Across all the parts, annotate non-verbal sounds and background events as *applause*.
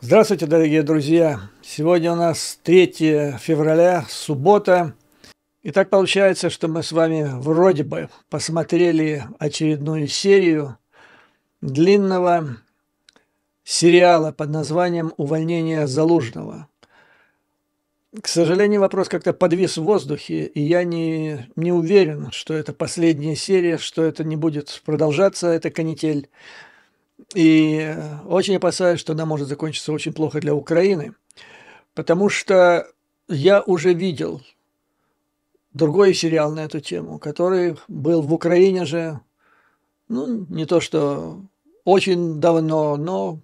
Здравствуйте, дорогие друзья! Сегодня у нас 3 февраля, суббота. И так получается, что мы с вами вроде бы посмотрели очередную серию длинного сериала под названием «Увольнение Залужного». К сожалению, вопрос как-то подвис в воздухе, и я не, не уверен, что это последняя серия, что это не будет продолжаться, это канитель. И э, очень опасаюсь, что она может закончиться очень плохо для Украины, потому что я уже видел другой сериал на эту тему, который был в Украине же, ну, не то что очень давно, но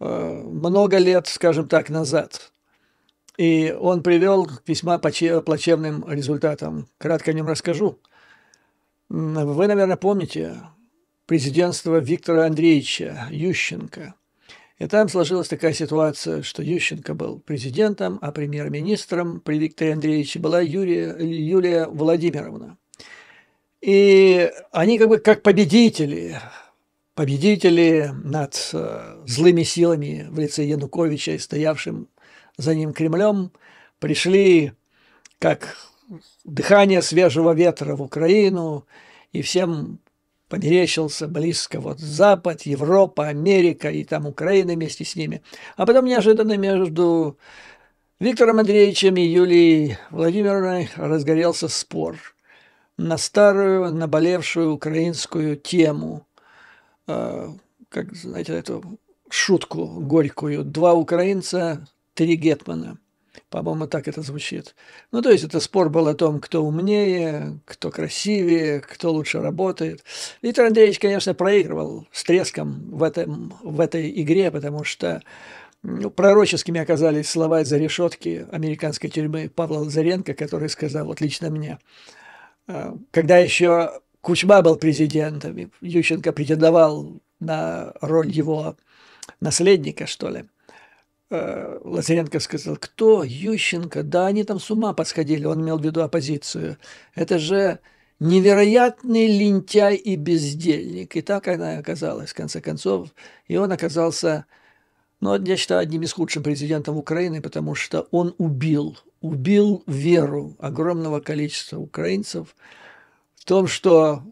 э, много лет, скажем так, назад. И он привел к весьма плачевным результатам. Кратко о нем расскажу. Вы, наверное, помните, президентства Виктора Андреевича Ющенко. И там сложилась такая ситуация, что Ющенко был президентом, а премьер-министром при Викторе Андреевиче была Юрия, Юлия Владимировна. И они как бы как победители, победители над э, злыми силами в лице Януковича и стоявшим за ним Кремлем, пришли как дыхание свежего ветра в Украину, и всем Померещился близко вот Запад, Европа, Америка и там Украина вместе с ними. А потом неожиданно между Виктором Андреевичем и Юлией Владимировной разгорелся спор на старую, наболевшую украинскую тему. Э, как, знаете, эту шутку горькую. Два украинца, три гетмана – по-моему, так это звучит. Ну, то есть это спор был о том, кто умнее, кто красивее, кто лучше работает. Виктор Андреевич, конечно, проигрывал с треском в, этом, в этой игре, потому что ну, пророческими оказались слова из-за решетки американской тюрьмы Павла Лазаренко, который сказал, вот лично мне, э, когда еще Кучма был президентом, Ющенко претендовал на роль его наследника, что ли – Э, Лазаренко сказал, кто? Ющенко? Да они там с ума подсходили, он имел в виду оппозицию. Это же невероятный лентяй и бездельник. И так она и оказалась, в конце концов. И он оказался, ну, я считаю, одним из худшим президентом Украины, потому что он убил, убил веру огромного количества украинцев в том, что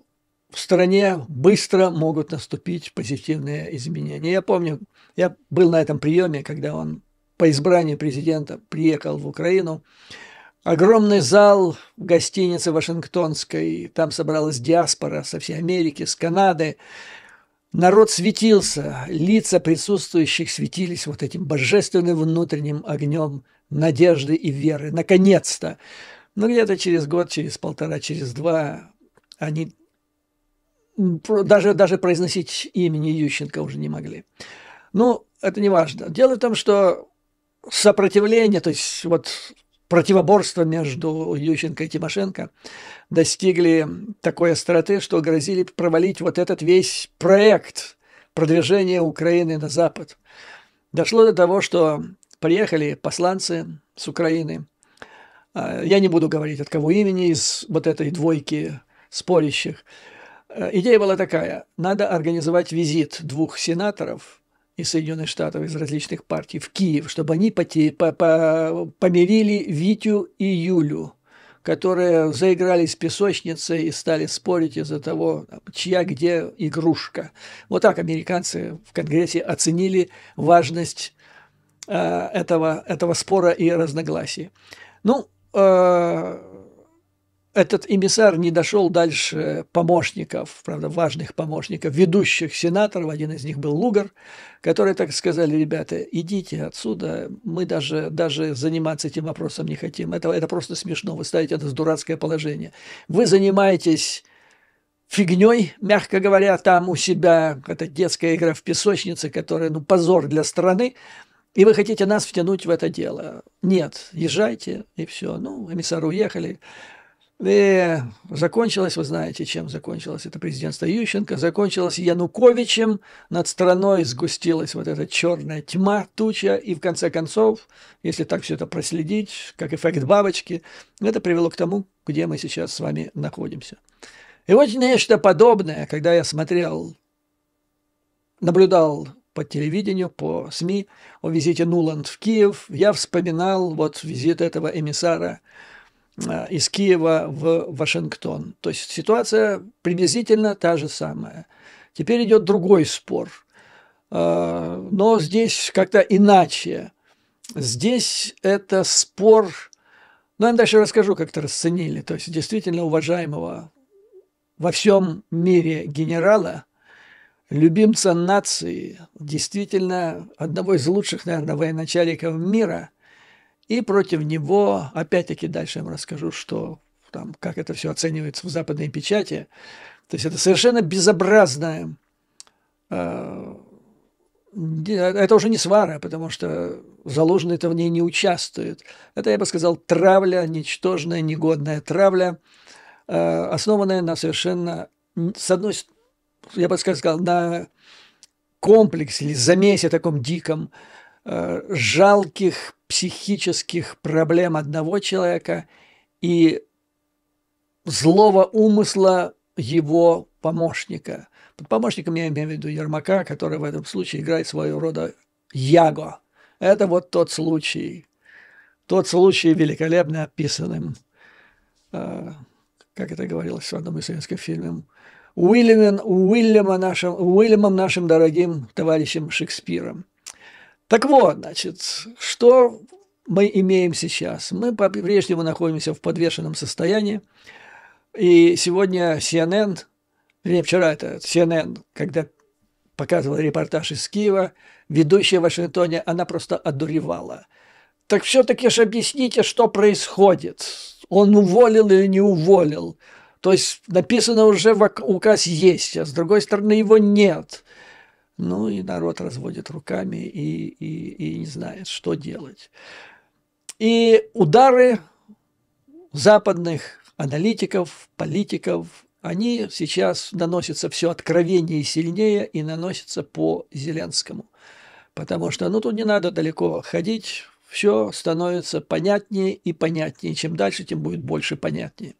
в стране быстро могут наступить позитивные изменения. Я помню, я был на этом приеме, когда он по избранию президента приехал в Украину. Огромный зал в гостинице Вашингтонской, там собралась диаспора со всей Америки, с Канады. Народ светился, лица присутствующих светились вот этим божественным внутренним огнем надежды и веры. Наконец-то! Но где-то через год, через полтора, через два они даже, даже произносить имени Ющенко уже не могли. Ну, это не важно. Дело в том, что сопротивление, то есть вот противоборство между Ющенко и Тимошенко достигли такой остроты, что грозили провалить вот этот весь проект продвижения Украины на Запад. Дошло до того, что приехали посланцы с Украины. А, я не буду говорить, от кого имени из вот этой двойки спорящих. Э, идея была такая. Надо организовать визит двух сенаторов – из Соединенных Штатов, из различных партий в Киев, чтобы они поте- помирили Витю и Юлю, которые заиграли с песочницей и стали спорить из-за того, чья где игрушка. Вот так американцы в Конгрессе оценили важность э, этого, этого спора и разногласий. Ну, э, этот эмиссар не дошел дальше помощников, правда, важных помощников, ведущих сенаторов, один из них был Лугар, которые так сказали, ребята, идите отсюда, мы даже, даже заниматься этим вопросом не хотим, это, это просто смешно, вы ставите это в дурацкое положение. Вы занимаетесь фигней, мягко говоря, там у себя, это детская игра в песочнице, которая, ну, позор для страны, и вы хотите нас втянуть в это дело. Нет, езжайте, и все. Ну, эмиссары уехали. И э, закончилось, вы знаете, чем закончилось это президентство Ющенко, закончилось Януковичем, над страной сгустилась вот эта черная тьма, туча, и в конце концов, если так все это проследить, как эффект бабочки, это привело к тому, где мы сейчас с вами находимся. И вот нечто подобное, когда я смотрел, наблюдал по телевидению, по СМИ о визите Нуланд в Киев, я вспоминал вот визит этого эмиссара Э, из Киева в Вашингтон. То есть ситуация приблизительно та же самая. Теперь идет другой спор. Э, но здесь как-то иначе. Здесь это спор, ну, я дальше расскажу, как это расценили. То есть действительно уважаемого во всем мире генерала, любимца нации, действительно одного из лучших, наверное, военачальников мира – и против него, опять-таки, дальше я вам расскажу, что там, как это все оценивается в западной печати. То есть это совершенно безобразное, э, это уже не свара, потому что заложенный это в ней не участвует. Это, я бы сказал, травля, ничтожная, негодная травля, э, основанная на совершенно, с одной я бы сказал, на комплексе или замесе таком диком, э, жалких психических проблем одного человека и злого умысла его помощника. Под помощником я имею в виду Ермака, который в этом случае играет своего рода Яго. Это вот тот случай, тот случай великолепно описанным, э, как это говорилось в одном из советских фильмов, Уильямен, Уильяма нашим, Уильямом нашим дорогим товарищем Шекспиром. Так вот, значит, что мы имеем сейчас? Мы по-прежнему находимся в подвешенном состоянии. И сегодня CNN, или вчера это CNN, когда показывала репортаж из Киева, ведущая в Вашингтоне, она просто одуревала. Так все-таки же объясните, что происходит. Он уволил или не уволил. То есть написано уже указ есть, а с другой стороны его нет. Ну и народ разводит руками и, и, и не знает, что делать. И удары западных аналитиков, политиков, они сейчас наносятся все откровеннее и сильнее и наносятся по Зеленскому. Потому что, ну, тут не надо далеко ходить, все становится понятнее и понятнее. Чем дальше, тем будет больше понятнее.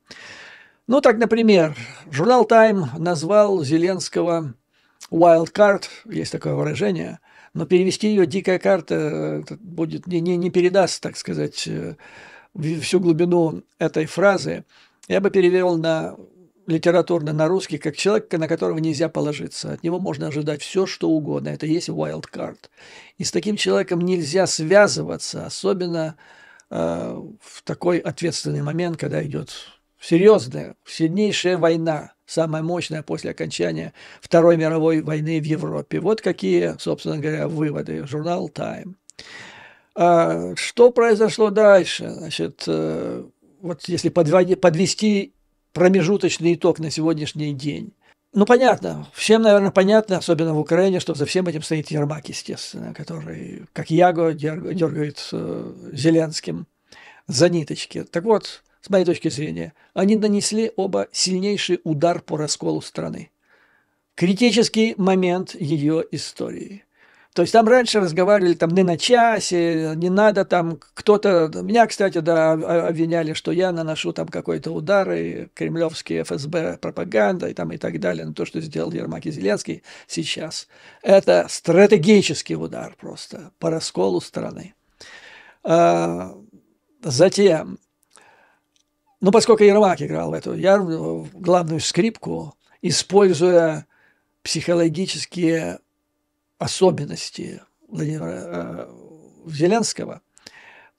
Ну, так, например, журнал Time назвал Зеленского wild card, есть такое выражение, но перевести ее дикая карта э, будет не, не, не передаст, так сказать, э, всю глубину этой фразы. Я бы перевел на литературно на русский, как человек, на которого нельзя положиться. От него можно ожидать все, что угодно. Это и есть wild card. И с таким человеком нельзя связываться, особенно э, в такой ответственный момент, когда идет серьезная, сильнейшая война самая мощная после окончания Второй мировой войны в Европе. Вот какие, собственно говоря, выводы. Журнал Time. А, что произошло дальше? Значит, э, вот если подвести промежуточный итог на сегодняшний день. Ну, понятно. Всем, наверное, понятно, особенно в Украине, что за всем этим стоит Ермак, естественно, который, как Яго, дергает э, Зеленским за ниточки. Так вот, с моей точки зрения, они нанесли оба сильнейший удар по расколу страны. Критический момент ее истории. То есть там раньше разговаривали там не на часе, не надо там кто-то... Меня, кстати, да, обвиняли, что я наношу там какой-то удар, и кремлевские ФСБ пропаганда и там и так далее. Но то, что сделал Ермак и Зеленский сейчас, это стратегический удар просто по расколу страны. А, затем но ну, поскольку Ермак играл в эту я э, главную скрипку, используя психологические особенности Владимира э, Зеленского,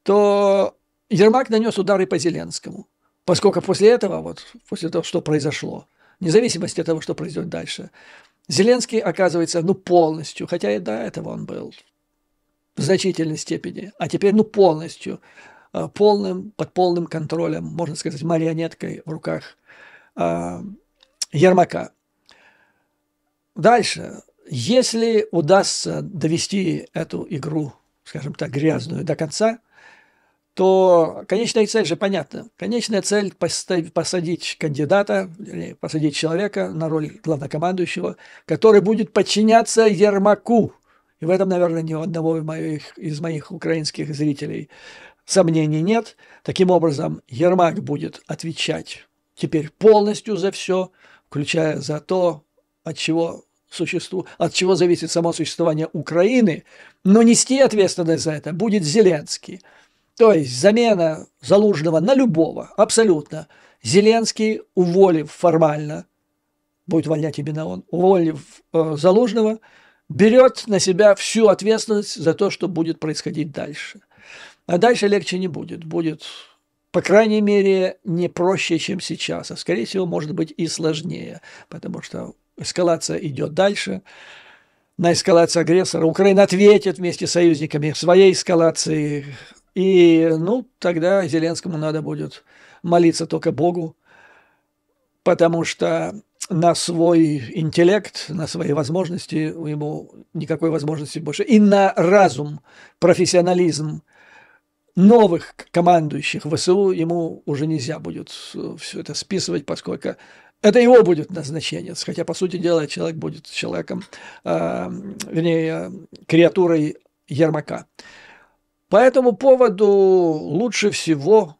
то Ермак нанес удары по Зеленскому, поскольку после этого, вот после того, что произошло, независимости от того, что произойдет дальше, Зеленский оказывается, ну, полностью, хотя и до этого он был в значительной степени, а теперь, ну, полностью Э, полным, под полным контролем, можно сказать, марионеткой в руках э, Ермака. Дальше. Если удастся довести эту игру, скажем так, грязную до конца, то конечная цель же понятна. Конечная цель – посадить кандидата, посадить человека на роль главнокомандующего, который будет подчиняться Ермаку. И в этом, наверное, ни у одного из моих, из моих украинских зрителей Сомнений нет. Таким образом, Ермак будет отвечать теперь полностью за все, включая за то, от чего существу, от чего зависит само существование Украины, но нести ответственность за это будет Зеленский. То есть замена Залужного на любого, абсолютно. Зеленский, уволив формально, будет увольнять именно он, уволив э, Залужного, берет на себя всю ответственность за то, что будет происходить дальше – а дальше легче не будет. Будет, по крайней мере, не проще, чем сейчас. А, скорее всего, может быть и сложнее, потому что эскалация идет дальше. На эскалацию агрессора Украина ответит вместе с союзниками в своей эскалации. И, ну, тогда Зеленскому надо будет молиться только Богу, потому что на свой интеллект, на свои возможности, у него никакой возможности больше, и на разум, профессионализм новых командующих ВСУ ему уже нельзя будет э, все это списывать, поскольку это его будет назначение, хотя, по сути дела, человек будет человеком, э, вернее, креатурой Ермака. По этому поводу лучше всего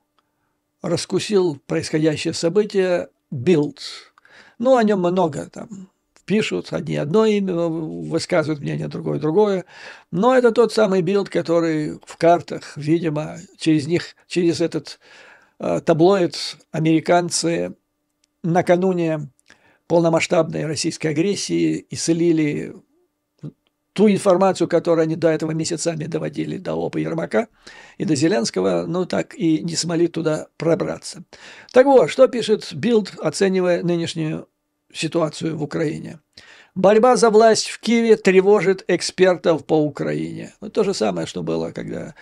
раскусил происходящее событие Билд. Ну, о нем много там пишут, одни одно имя высказывают мнение, другое другое. Но это тот самый билд, который в картах, видимо, через них, через этот э, таблоид американцы накануне полномасштабной российской агрессии исцелили ту информацию, которую они до этого месяцами доводили до ОПа Ермака и до Зеленского, ну так и не смогли туда пробраться. Так вот, что пишет Билд, оценивая нынешнюю ситуацию в Украине. Борьба за власть в Киеве тревожит экспертов по Украине. Ну, то же самое, что было, когда,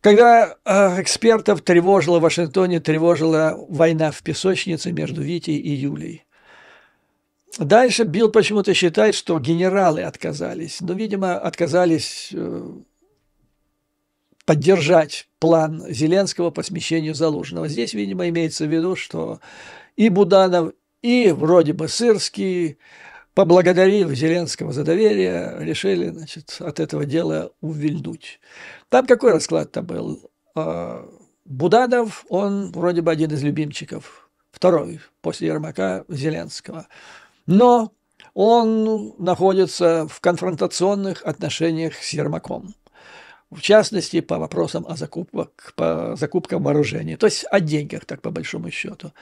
когда э, экспертов тревожила в Вашингтоне, тревожила война в песочнице между Витей и Юлей. Дальше Билл почему-то считает, что генералы отказались. но, ну, видимо, отказались э, поддержать план Зеленского по смещению заложенного. Здесь, видимо, имеется в виду, что и Буданов, и вроде бы Сырский поблагодарил Зеленского за доверие, решили значит, от этого дела увильнуть. Там какой расклад-то был? А, Будадов, он вроде бы один из любимчиков, второй после Ермака Зеленского. Но он находится в конфронтационных отношениях с Ермаком в частности, по вопросам о закупках, по закупкам вооружений, то есть о деньгах, так по большому счету.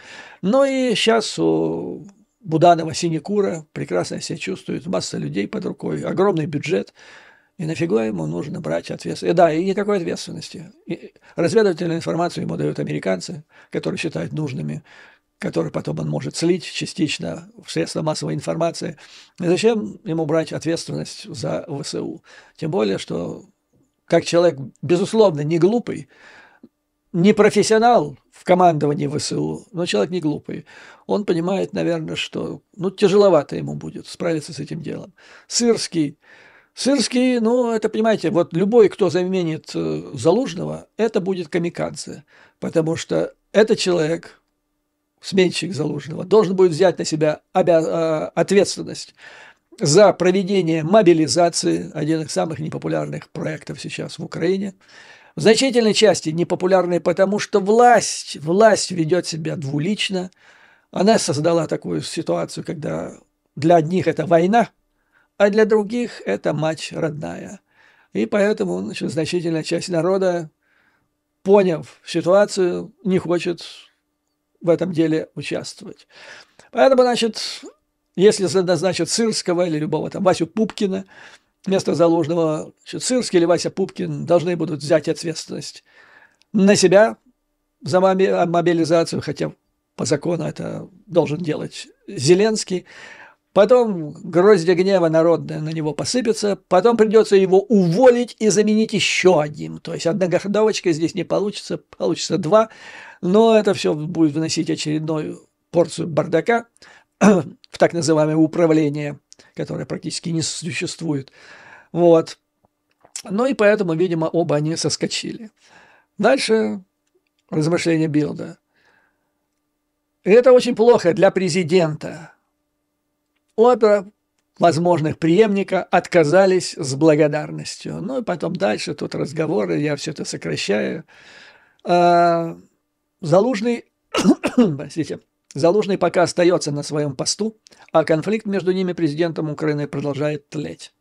Ну и сейчас у Буданова Синекура прекрасно себя чувствует, масса людей под рукой, огромный бюджет, и нафига ему нужно брать ответственность? Э, да, и никакой ответственности. И разведывательную информацию ему дают американцы, которые считают нужными, которые потом он может слить частично в средства массовой информации. И зачем ему брать ответственность за ВСУ? Тем более, что как человек, безусловно, не глупый, не профессионал в командовании ВСУ, но человек не глупый. Он понимает, наверное, что ну, тяжеловато ему будет справиться с этим делом. Сырский. Сырский, ну, это, понимаете, вот любой, кто заменит э, Залужного, это будет камикадзе, потому что этот человек, сменщик Залужного, должен будет взять на себя обя- э, ответственность за проведение мобилизации, один из самых непопулярных проектов сейчас в Украине. В значительной части непопулярные, потому что власть, власть ведет себя двулично. Она создала такую ситуацию, когда для одних это война, а для других это мать родная. И поэтому значит, значительная часть народа, поняв ситуацию, не хочет в этом деле участвовать. Поэтому, значит, если назначат Сырского или любого там Васю Пупкина, вместо заложенного Сырский или Вася Пупкин должны будут взять ответственность на себя за а, мобилизацию, хотя по закону это должен делать Зеленский. Потом гроздья гнева народная на него посыпется, потом придется его уволить и заменить еще одним. То есть одна гордовочка здесь не получится, получится два, но это все будет вносить очередную порцию бардака. *clears throat* в так называемое управление, которое практически не существует. Вот. Ну и поэтому, видимо, оба они соскочили. Дальше размышления Билда. Это очень плохо для президента. Опера возможных преемника отказались с благодарностью. Ну и потом дальше тут разговоры, я все это сокращаю. А, Залужный, *clears throat* простите, Залужный пока остается на своем посту, а конфликт между ними и президентом Украины продолжает тлеть.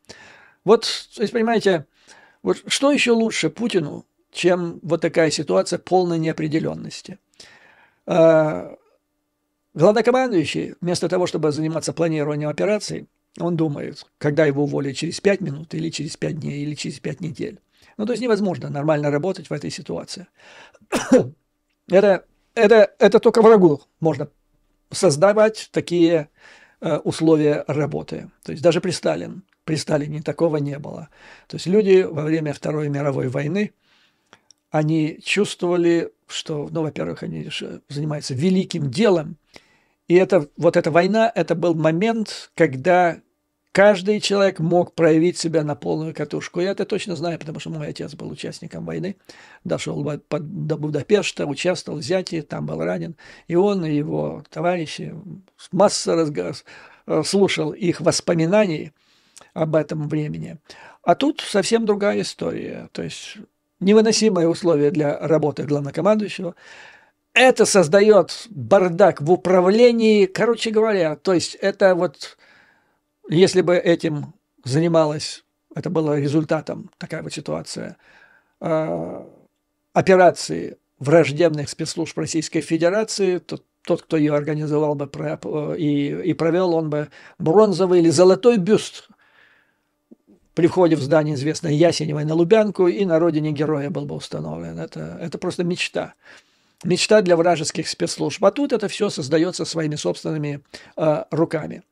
Вот, то есть, понимаете, вот что еще лучше Путину, чем вот такая ситуация полной неопределенности? А, главнокомандующий, вместо того, чтобы заниматься планированием операций, он думает, когда его уволят через 5 минут или через 5 дней или через 5 недель. Ну, то есть невозможно нормально работать в этой ситуации. *coughs* это, это, это только врагу можно создавать такие э, условия работы. То есть даже при Сталин, при Сталине такого не было. То есть люди во время Второй мировой войны, они чувствовали, что, ну, во-первых, они э, занимаются великим делом, и это, вот эта война, это был момент, когда Каждый человек мог проявить себя на полную катушку. Я это точно знаю, потому что мой отец был участником войны, дошел до Будапешта, участвовал в взятии, там был ранен. И он, и его товарищи, масса разговоров, слушал их воспоминаний об этом времени. А тут совсем другая история. То есть невыносимые условия для работы главнокомандующего. Это создает бардак в управлении, короче говоря. То есть это вот если бы этим занималась, это было результатом, такая вот ситуация, а, операции враждебных спецслужб Российской Федерации, то тот, кто ее организовал бы и, и провел, он бы бронзовый или золотой бюст при входе в здание известной Ясеневой на Лубянку и на родине героя был бы установлен. Это, это просто мечта. Мечта для вражеских спецслужб. А тут это все создается своими собственными э, руками.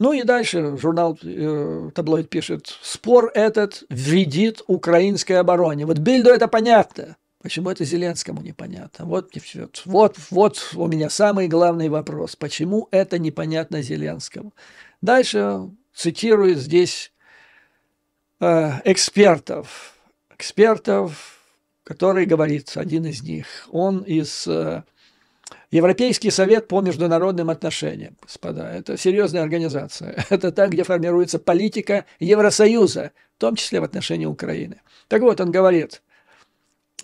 Ну и дальше журнал э, «Таблоид» пишет, спор этот вредит украинской обороне. Вот Бильду это понятно. Почему это Зеленскому непонятно? Вот, вот, вот у меня самый главный вопрос. Почему это непонятно Зеленскому? Дальше цитирую здесь э, экспертов. Экспертов, который говорит, один из них, он из э, Европейский совет по международным отношениям, господа, это серьезная организация. *laughs* Это там, где формируется политика Евросоюза, в том числе в отношении Украины. Так вот, он говорит,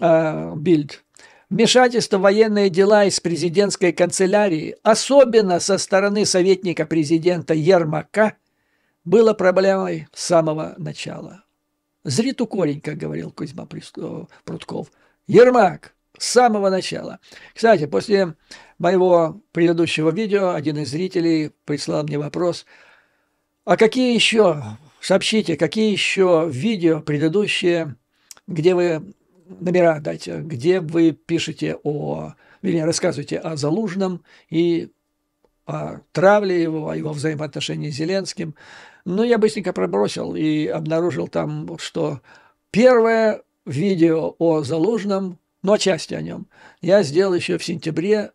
э, Бильд, Вмешательство в военные дела из президентской канцелярии, особенно со стороны советника президента Ермака, было проблемой с самого начала. Зрит корень, как говорил Кузьма э, Прудков. Ермак, с самого начала. Кстати, после моего предыдущего видео один из зрителей прислал мне вопрос, а какие еще, сообщите, какие еще видео предыдущие, где вы номера дайте, где вы пишете о, вернее, рассказываете о Залужном и о травле его, о его взаимоотношении с Зеленским. Ну я быстренько пробросил и обнаружил там, что первое видео о Залужном но часть о нем, я сделал еще в сентябре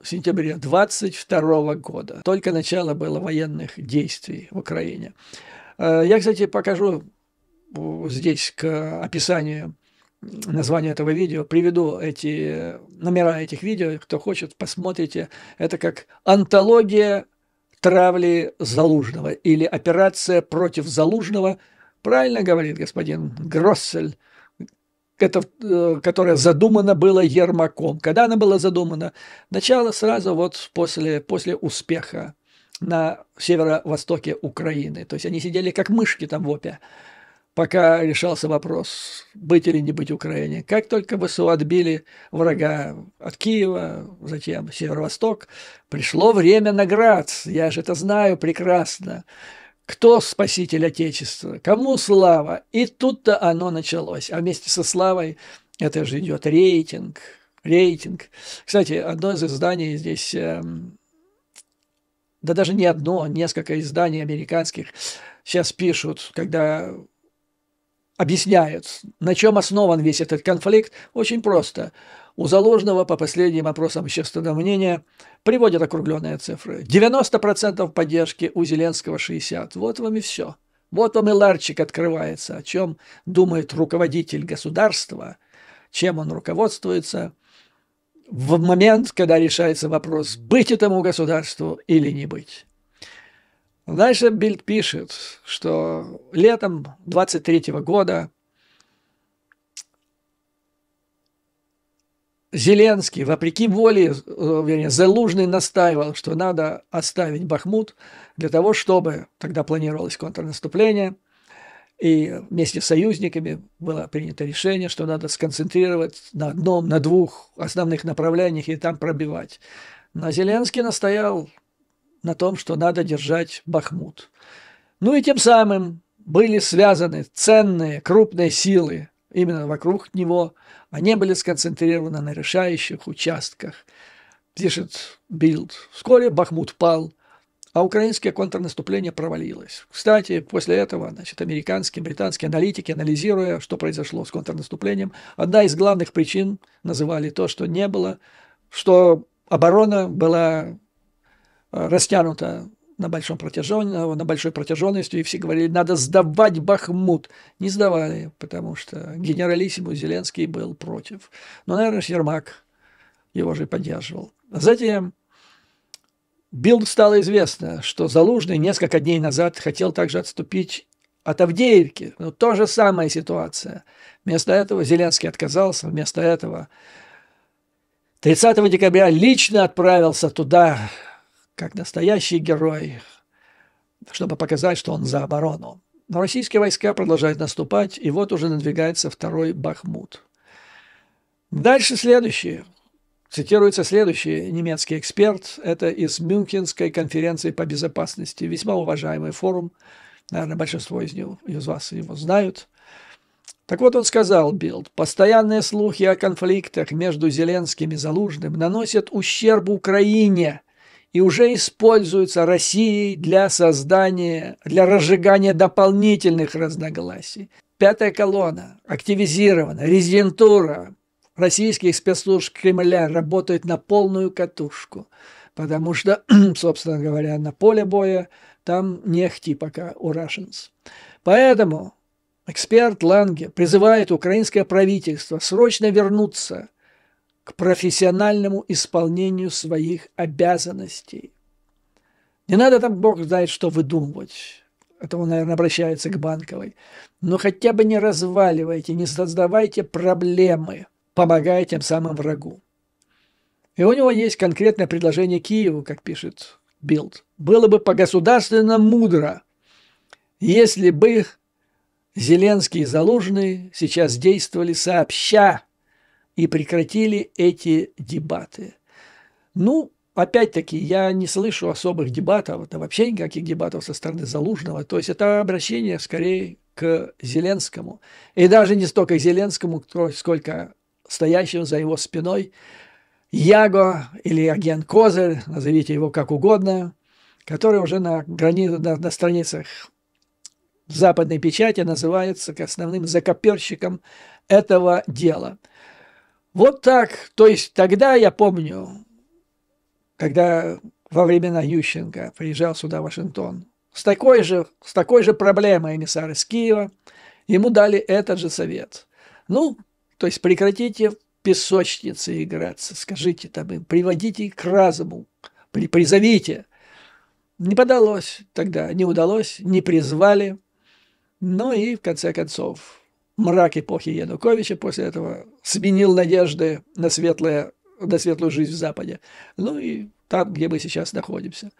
в сентябре 22 года. Только начало было военных действий в Украине. Э, я, кстати, покажу здесь к описанию название этого видео, приведу эти э, номера этих видео, кто хочет, посмотрите. Это как антология травли Залужного или операция против Залужного. Правильно говорит господин Гроссель, это, э, которое задумано было Ермаком. Когда она была задумана? Начало сразу вот после, после успеха на северо-востоке Украины. То есть они сидели как мышки там в опе, пока решался вопрос, быть или не быть Украине. Как только ВСУ отбили врага от Киева, затем северо-восток, пришло время наград. Я же это знаю прекрасно. Кто спаситель Отечества? Кому слава? И тут-то оно началось. А вместе со славой это же идет рейтинг. Рейтинг. Кстати, одно из изданий здесь, эм, да даже не одно, несколько изданий американских сейчас пишут, когда объясняют, на чем основан весь этот конфликт. Очень просто у заложенного по последним опросам общественного мнения, приводят округленные цифры. 90% поддержки у Зеленского 60%. Вот вам и все. Вот вам и ларчик открывается, о чем думает руководитель государства, чем он руководствуется в момент, когда решается вопрос, быть этому государству или не быть. Дальше Бильд пишет, что летом 23 года – Зеленский, вопреки воле, э, вернее, Залужный настаивал, что надо оставить Бахмут для того, чтобы тогда планировалось контрнаступление, и вместе с союзниками было принято решение, что надо сконцентрировать на одном, на двух основных направлениях и там пробивать. Но Зеленский настоял на том, что надо держать Бахмут. Ну и тем самым были связаны ценные крупные силы именно вокруг него, они были сконцентрированы на решающих участках. Пишет Билд. Вскоре Бахмут пал, а украинское контрнаступление провалилось. Кстати, после этого значит, американские, британские аналитики, анализируя, что произошло с контрнаступлением, одна из главных причин называли то, что не было, что оборона была э, растянута на, большом протяжении, э, на большой протяженности, и все говорили, надо сдавать Бахмут. Не сдавали, потому что генералиссимо Зеленский был против. Но, наверное, Ермак его же поддерживал. А затем Билд стало известно, что Залужный несколько дней назад хотел также отступить от Авдеевки. но то же самая ситуация. Вместо этого Зеленский отказался, вместо этого 30 декабря лично отправился туда, как настоящий герой, чтобы показать, что он за оборону. Но российские войска продолжают наступать, и вот уже надвигается второй Бахмут. Дальше следующее. Цитируется следующий немецкий эксперт. Это из Мюнхенской конференции по безопасности. Весьма уважаемый форум. Наверное, большинство из, него, из вас его знают. Так вот он сказал, Билд, постоянные слухи о конфликтах между Зеленским и Залужным наносят ущерб Украине и уже используется Россией для создания, для разжигания дополнительных разногласий. Пятая колонна активизирована, резидентура российских спецслужб Кремля работает на полную катушку, потому что, *clears throat* собственно говоря, на поле боя там нехти пока у Russians. Поэтому эксперт Ланге призывает украинское правительство срочно вернуться к профессиональному исполнению своих обязанностей. Не надо там, бог знает, что выдумывать. Это он, наверное, обращается к банковой. Но хотя бы не разваливайте, не создавайте проблемы, помогая тем самым врагу. И у него есть конкретное предложение Киеву, как пишет Билд. Было бы по-государственно мудро, если бы Зеленский и Залужный сейчас действовали сообща, и прекратили эти дебаты. Ну, опять-таки, я не слышу особых дебатов, да вообще никаких дебатов со стороны Залужного. То есть это обращение скорее к Зеленскому. И даже не столько к Зеленскому, сколько стоящим за его спиной Яго или агент Козырь, назовите его как угодно, который уже на, грани... на, на страницах западной печати называется основным закоперщиком этого дела – вот так, то есть тогда я помню, когда во времена Ющенко приезжал сюда Вашингтон, с такой же, с такой же проблемой эмиссар из Киева, ему дали этот же совет. Ну, то есть прекратите песочницы играться, скажите там им, приводите их к разуму, при, призовите. Не подалось тогда, не удалось, не призвали. Ну и, в конце концов, мрак эпохи Януковича после этого, сменил надежды на, светлое, на светлую жизнь в Западе. Ну и там, где мы сейчас находимся.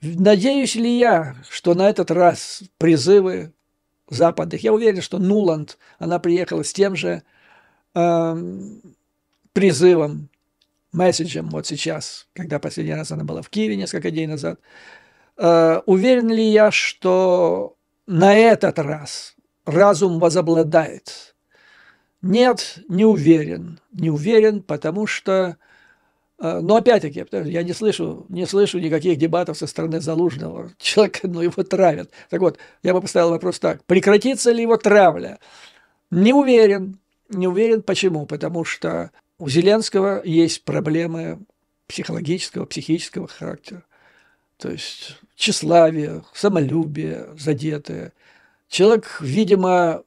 Надеюсь ли я, что на этот раз призывы западных, я уверен, что Нуланд, она приехала с тем же э, призывом, месседжем вот сейчас, когда последний раз она была в Киеве несколько дней назад. Э, уверен ли я, что на этот раз разум возобладает. Нет, не уверен. Не уверен, потому что... Э, но опять-таки, я не слышу, не слышу никаких дебатов со стороны Залужного. *laughs* Человек, ну, его травят. Так вот, я бы поставил вопрос так. Прекратится ли его травля? Не уверен. Не уверен, почему? Потому что у Зеленского есть проблемы психологического, психического характера. То есть тщеславие, самолюбие задетое – Человек, видимо,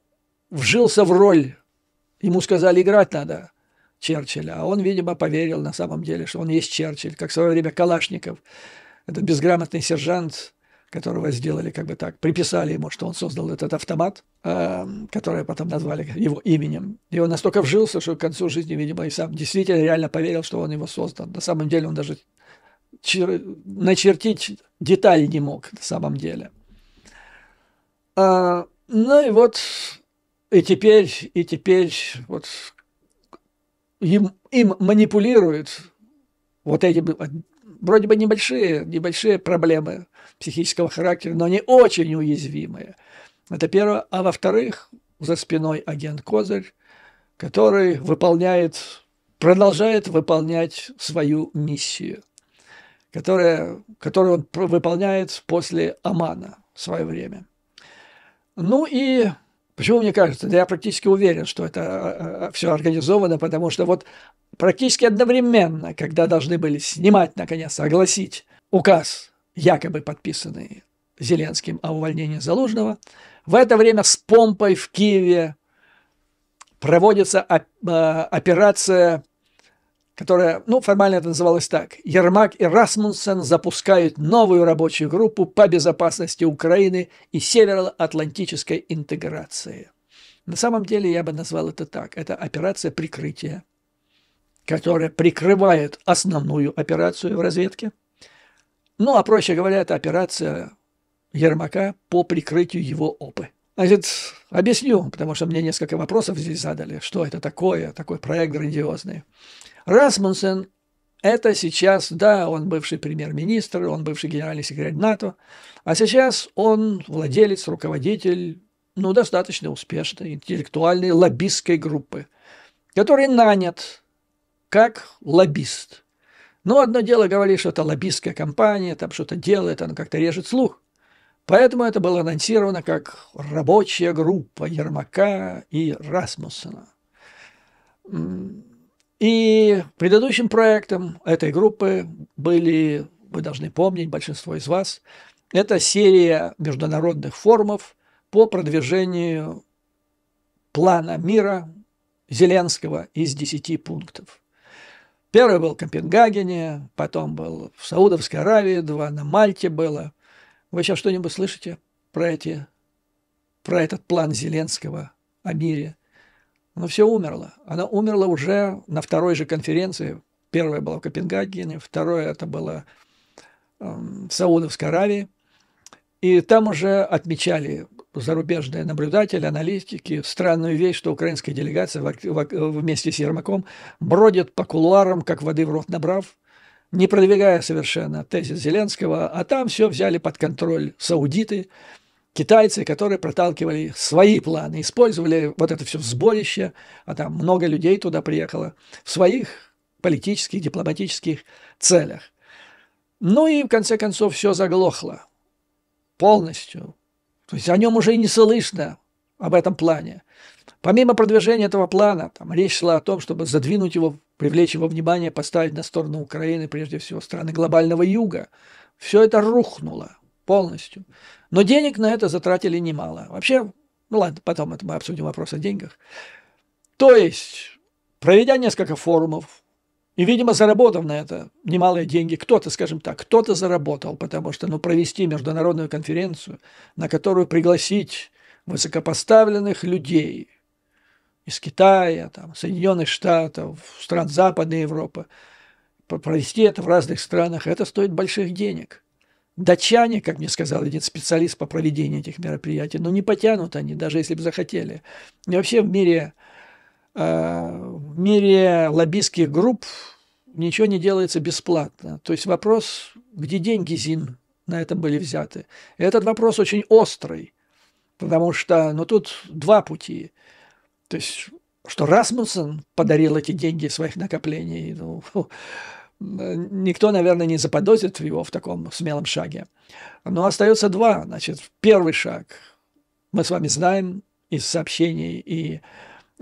вжился в роль. Ему сказали, играть надо Черчилля. А он, видимо, поверил на самом деле, что он есть Черчилль, как в свое время Калашников. этот безграмотный сержант, которого сделали как бы так, приписали ему, что он создал этот автомат, э, который потом назвали его именем. И он настолько вжился, что к концу жизни, видимо, и сам действительно реально поверил, что он его создал. На самом деле он даже чер... начертить детали не мог на самом деле. А, ну и вот, и теперь, и теперь вот им, им манипулируют вот эти вроде бы небольшие, небольшие проблемы психического характера, но они очень уязвимые. Это первое. А во-вторых, за спиной агент Козырь, который выполняет, продолжает выполнять свою миссию, которая, которую он выполняет после Амана в свое время – ну и почему мне кажется, да я практически уверен, что это а, а, а, все организовано, потому что вот практически одновременно, когда должны были снимать, наконец, огласить указ, якобы подписанный Зеленским о увольнении Залужного, в это время с помпой в Киеве проводится операция которая, ну, формально это называлось так, Ермак и Расмунсен запускают новую рабочую группу по безопасности Украины и североатлантической интеграции. На самом деле я бы назвал это так. Это операция прикрытия, которая прикрывает основную операцию в разведке. Ну, а проще говоря, это операция Ермака по прикрытию его опы. Значит, объясню, потому что мне несколько вопросов здесь задали, что это такое, такой проект грандиозный. Расмунсен – это сейчас, да, он бывший премьер-министр, он бывший генеральный секретарь НАТО, а сейчас он владелец, руководитель, ну, достаточно успешной интеллектуальной лоббистской группы, который нанят как лоббист. Но одно дело говорить, что это лоббистская компания, там что-то делает, она как-то режет слух. Поэтому это было анонсировано как рабочая группа Ермака и Расмуссена. И предыдущим проектом этой группы были, вы должны помнить, большинство из вас, это серия международных форумов по продвижению плана мира Зеленского из 10 пунктов. Первый был в Копенгагене, потом был в Саудовской Аравии, два на Мальте было. Вы сейчас что-нибудь слышите про, эти, про этот план Зеленского о мире – но все умерло. Она умерла уже на второй же конференции. Первая была в Копенгагене, вторая это была эм, в Саудовской Аравии. И там уже отмечали зарубежные наблюдатели, аналитики, странную вещь, что украинская делегация вместе с Ермаком бродит по кулуарам, как воды в рот набрав, не продвигая совершенно тезис Зеленского, а там все взяли под контроль саудиты, китайцы, которые проталкивали свои планы, использовали вот это все сборище, а там много людей туда приехало, в своих политических, дипломатических целях. Ну и в конце концов все заглохло полностью. То есть о нем уже и не слышно, об этом плане. Помимо продвижения этого плана, там речь шла о том, чтобы задвинуть его, привлечь его внимание, поставить на сторону Украины, прежде всего, страны глобального юга. Все это рухнуло полностью. Но денег на это затратили немало. Вообще, ну ладно, потом это мы обсудим вопрос о деньгах. То есть, проведя несколько форумов, и, видимо, заработав на это немалые деньги, кто-то, скажем так, кто-то заработал, потому что ну, провести международную конференцию, на которую пригласить высокопоставленных людей из Китая, там, Соединенных Штатов, стран Западной Европы, провести это в разных странах, это стоит больших денег датчане, как мне сказал один специалист по проведению этих мероприятий, ну не потянут они, даже если бы захотели. И вообще в мире, э, в мире лоббистских групп ничего не делается бесплатно. То есть вопрос, где деньги ЗИН на этом были взяты. И этот вопрос очень острый, потому что ну, тут два пути. То есть что Расмуссен подарил эти деньги своих накоплений, ну, *laughs* никто, наверное, не заподозрит его в таком смелом шаге. Но остается два. Значит, первый шаг мы с вами знаем из сообщений и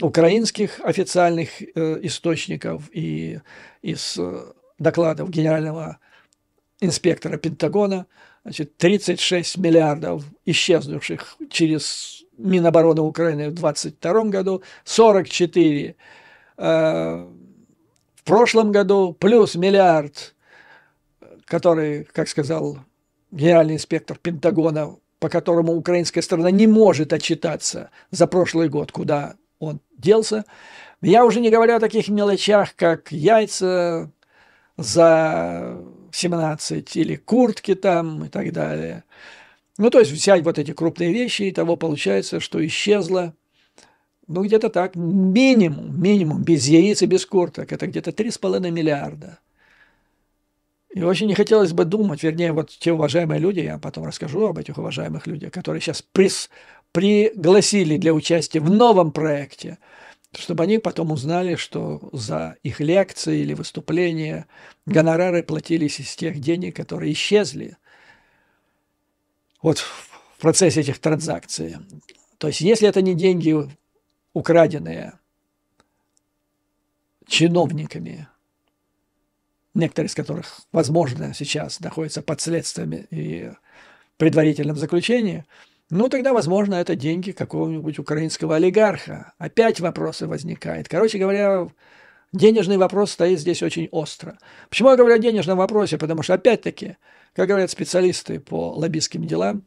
украинских официальных э, источников, и из э, докладов генерального инспектора Пентагона, значит, 36 миллиардов исчезнувших через Минобороны Украины в 2022 году, 44 э, прошлом году плюс миллиард, который, как сказал генеральный инспектор Пентагона, по которому украинская сторона не может отчитаться за прошлый год, куда он делся. Я уже не говорю о таких мелочах, как яйца за 17 или куртки там и так далее. Ну, то есть взять вот эти крупные вещи, и того получается, что исчезло ну где-то так, минимум, минимум, без яиц и без курток, это где-то 3,5 миллиарда. И очень не хотелось бы думать, вернее, вот те уважаемые люди, я потом расскажу об этих уважаемых людях, которые сейчас прис, пригласили для участия в новом проекте, чтобы они потом узнали, что за их лекции или выступления гонорары платились из тех денег, которые исчезли вот в процессе этих транзакций. То есть, если это не деньги украденные чиновниками, некоторые из которых, возможно, сейчас находятся под следствием и предварительном заключении, ну, тогда, возможно, это деньги какого-нибудь украинского олигарха. Опять вопросы возникают. Короче говоря, денежный вопрос стоит здесь очень остро. Почему я говорю о денежном вопросе? Потому что, опять-таки, как говорят специалисты по лоббистским делам,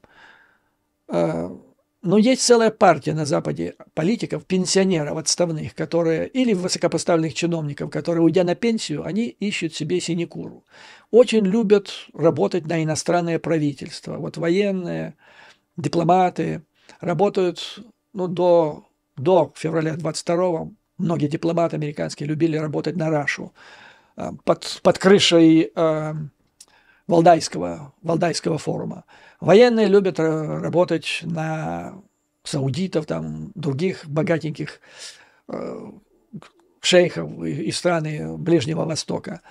а, но есть целая партия на Западе политиков, пенсионеров отставных, которые, или высокопоставленных чиновников, которые, уйдя на пенсию, они ищут себе синекуру. Очень любят работать на иностранное правительство. Вот военные, дипломаты работают ну, до, до февраля 22-го. Многие дипломаты американские любили работать на Рашу э, под, под крышей э, Валдайского, Валдайского форума. Военные любят работать на саудитов, там, других богатеньких э, шейхов из страны Ближнего Востока.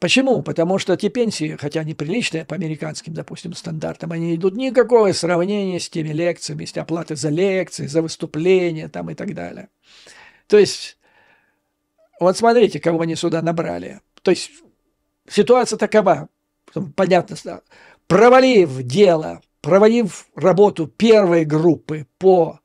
Почему? Потому что эти пенсии, хотя они приличные по американским, допустим, стандартам, они идут никакого сравнения с теми лекциями, с оплаты за лекции, за выступления там и так далее. То есть, вот смотрите, кого они сюда набрали. То есть, ситуация такова, понятно, провалив дело, провалив работу первой группы по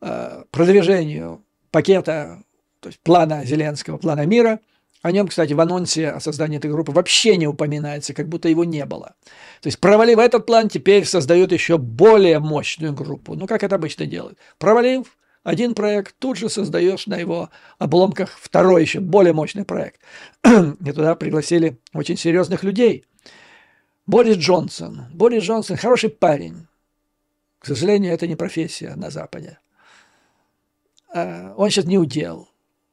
э, продвижению пакета, то есть плана Зеленского, плана мира, о нем, кстати, в анонсе о создании этой группы вообще не упоминается, как будто его не было. То есть, провалив этот план, теперь создают еще более мощную группу. Ну, как это обычно делают. Провалив, один проект, тут же создаешь на его обломках второй еще более мощный проект. *clears throat* И туда пригласили очень серьезных людей. Борис Джонсон. Борис Джонсон – хороший парень. К сожалению, это не профессия на Западе. А, он сейчас не удел.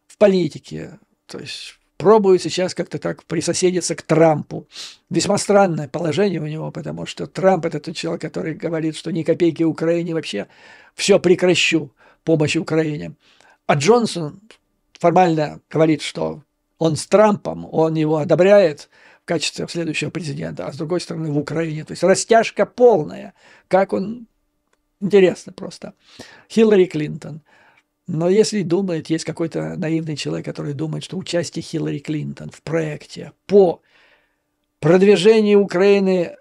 В политике, то есть пробует сейчас как-то так присоседиться к Трампу. Весьма странное положение у него, потому что Трамп – это тот человек, который говорит, что ни копейки Украине вообще все прекращу помощи Украине. А Джонсон формально говорит, что он с Трампом, он его одобряет в качестве следующего президента, а с другой стороны в Украине. То есть растяжка полная, как он... Интересно просто. Хиллари Клинтон. Но если думает, есть какой-то наивный человек, который думает, что участие Хиллари Клинтон в проекте по продвижению Украины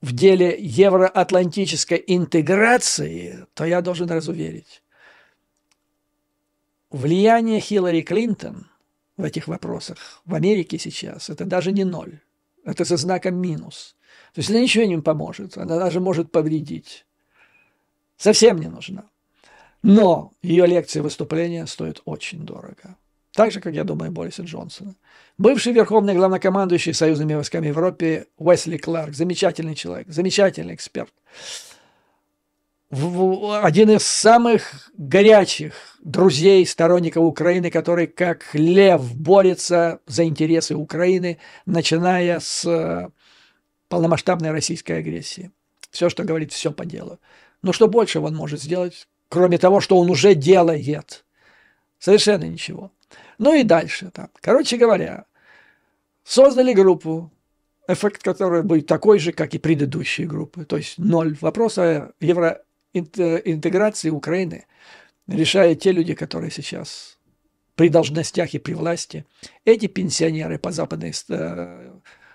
в деле евроатлантической интеграции, то я должен разуверить влияние Хиллари Клинтон в этих вопросах в Америке сейчас – это даже не ноль. Это со знаком минус. То есть она ничего не поможет, она даже может повредить. Совсем не нужна. Но ее лекции и выступления стоят очень дорого. Так же, как, я думаю, Бориса Джонсона. Бывший верховный главнокомандующий союзными войсками в Европе Уэсли Кларк. Замечательный человек, замечательный эксперт один из самых горячих друзей, сторонников Украины, который как лев борется за интересы Украины, начиная с э, полномасштабной российской агрессии. Все, что говорит, все по делу. Но что больше он может сделать, кроме того, что он уже делает? Совершенно ничего. Ну и дальше. Там. Короче говоря, создали группу, эффект которой будет такой же, как и предыдущие группы. То есть ноль. вопроса э, евро интеграции Украины решают те люди, которые сейчас при должностях и при власти. Эти пенсионеры по западной